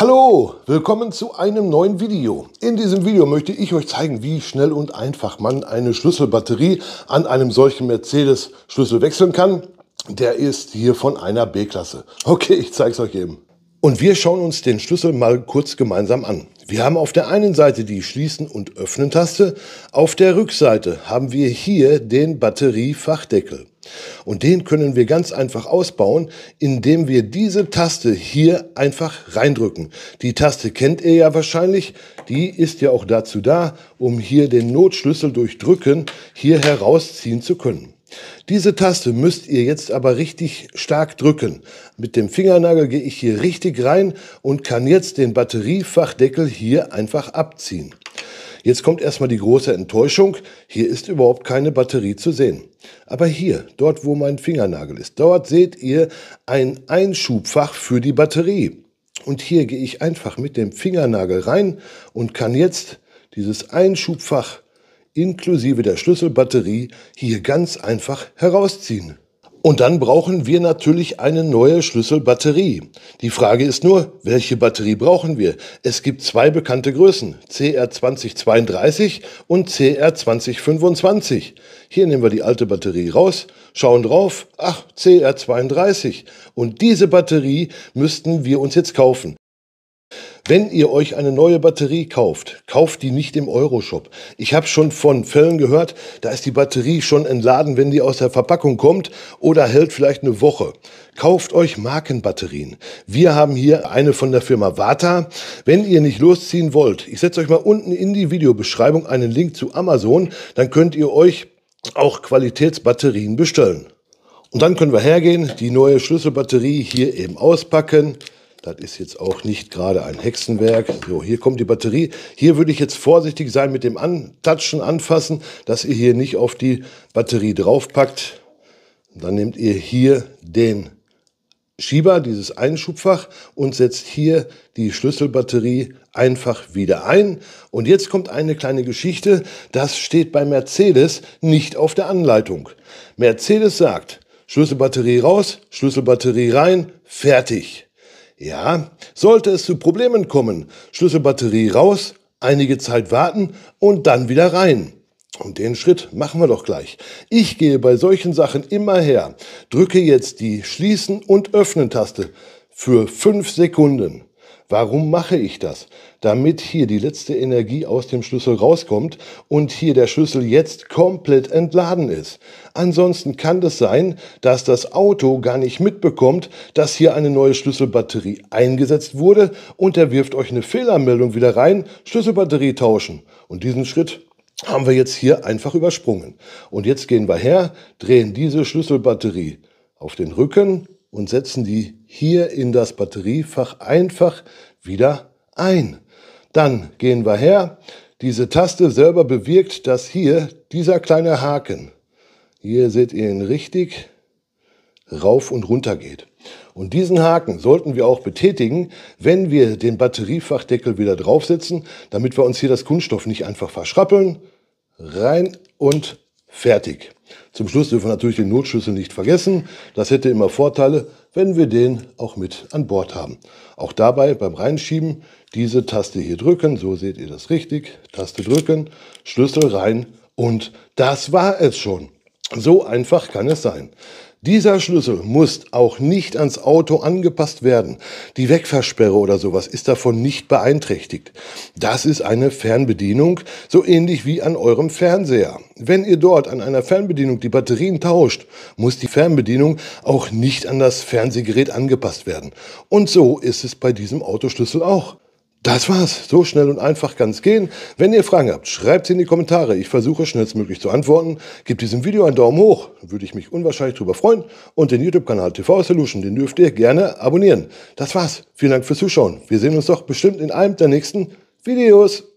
Hallo, willkommen zu einem neuen Video. In diesem Video möchte ich euch zeigen, wie schnell und einfach man eine Schlüsselbatterie an einem solchen Mercedes-Schlüssel wechseln kann. Der ist hier von einer B-Klasse. Okay, ich zeige es euch eben. Und wir schauen uns den Schlüssel mal kurz gemeinsam an. Wir haben auf der einen Seite die Schließen- und Öffnen-Taste, auf der Rückseite haben wir hier den Batteriefachdeckel. Und den können wir ganz einfach ausbauen, indem wir diese Taste hier einfach reindrücken. Die Taste kennt ihr ja wahrscheinlich. Die ist ja auch dazu da, um hier den Notschlüssel durch Drücken hier herausziehen zu können. Diese Taste müsst ihr jetzt aber richtig stark drücken. Mit dem Fingernagel gehe ich hier richtig rein und kann jetzt den Batteriefachdeckel hier einfach abziehen. Jetzt kommt erstmal die große Enttäuschung. Hier ist überhaupt keine Batterie zu sehen. Aber hier, dort wo mein Fingernagel ist, dort seht ihr ein Einschubfach für die Batterie. Und hier gehe ich einfach mit dem Fingernagel rein und kann jetzt dieses Einschubfach inklusive der Schlüsselbatterie hier ganz einfach herausziehen. Und dann brauchen wir natürlich eine neue Schlüsselbatterie. Die Frage ist nur, welche Batterie brauchen wir? Es gibt zwei bekannte Größen, CR2032 und CR2025. Hier nehmen wir die alte Batterie raus, schauen drauf, ach, CR32. Und diese Batterie müssten wir uns jetzt kaufen. Wenn ihr euch eine neue Batterie kauft, kauft die nicht im Euroshop. Ich habe schon von Fällen gehört, da ist die Batterie schon entladen, wenn die aus der Verpackung kommt oder hält vielleicht eine Woche. Kauft euch Markenbatterien. Wir haben hier eine von der Firma Vata. Wenn ihr nicht losziehen wollt, ich setze euch mal unten in die Videobeschreibung einen Link zu Amazon, dann könnt ihr euch auch Qualitätsbatterien bestellen. Und dann können wir hergehen, die neue Schlüsselbatterie hier eben auspacken. Das ist jetzt auch nicht gerade ein Hexenwerk. So, hier kommt die Batterie. Hier würde ich jetzt vorsichtig sein mit dem Antatschen, Anfassen, dass ihr hier nicht auf die Batterie draufpackt. Dann nehmt ihr hier den Schieber, dieses Einschubfach und setzt hier die Schlüsselbatterie einfach wieder ein. Und jetzt kommt eine kleine Geschichte. Das steht bei Mercedes nicht auf der Anleitung. Mercedes sagt, Schlüsselbatterie raus, Schlüsselbatterie rein, fertig. Ja, sollte es zu Problemen kommen, Schlüsselbatterie raus, einige Zeit warten und dann wieder rein. Und den Schritt machen wir doch gleich. Ich gehe bei solchen Sachen immer her, drücke jetzt die Schließen und Öffnen Taste für fünf Sekunden. Warum mache ich das? Damit hier die letzte Energie aus dem Schlüssel rauskommt und hier der Schlüssel jetzt komplett entladen ist. Ansonsten kann es das sein, dass das Auto gar nicht mitbekommt, dass hier eine neue Schlüsselbatterie eingesetzt wurde und er wirft euch eine Fehlermeldung wieder rein, Schlüsselbatterie tauschen. Und diesen Schritt haben wir jetzt hier einfach übersprungen. Und jetzt gehen wir her, drehen diese Schlüsselbatterie auf den Rücken und setzen die hier in das Batteriefach einfach wieder ein. Dann gehen wir her. Diese Taste selber bewirkt, dass hier dieser kleine Haken, hier seht ihr ihn richtig, rauf und runter geht. Und diesen Haken sollten wir auch betätigen, wenn wir den Batteriefachdeckel wieder draufsetzen, damit wir uns hier das Kunststoff nicht einfach verschrappeln. Rein und fertig. Zum Schluss dürfen wir natürlich den Notschlüssel nicht vergessen. Das hätte immer Vorteile, wenn wir den auch mit an Bord haben. Auch dabei beim Reinschieben diese Taste hier drücken, so seht ihr das richtig, Taste drücken, Schlüssel rein und das war es schon. So einfach kann es sein. Dieser Schlüssel muss auch nicht ans Auto angepasst werden. Die Wegversperre oder sowas ist davon nicht beeinträchtigt. Das ist eine Fernbedienung, so ähnlich wie an eurem Fernseher. Wenn ihr dort an einer Fernbedienung die Batterien tauscht, muss die Fernbedienung auch nicht an das Fernsehgerät angepasst werden. Und so ist es bei diesem Autoschlüssel auch. Das war's. So schnell und einfach kann's gehen. Wenn ihr Fragen habt, schreibt sie in die Kommentare. Ich versuche schnellstmöglich zu antworten. Gebt diesem Video einen Daumen hoch. Würde ich mich unwahrscheinlich drüber freuen. Und den YouTube-Kanal TV Solution, den dürft ihr gerne abonnieren. Das war's. Vielen Dank fürs Zuschauen. Wir sehen uns doch bestimmt in einem der nächsten Videos.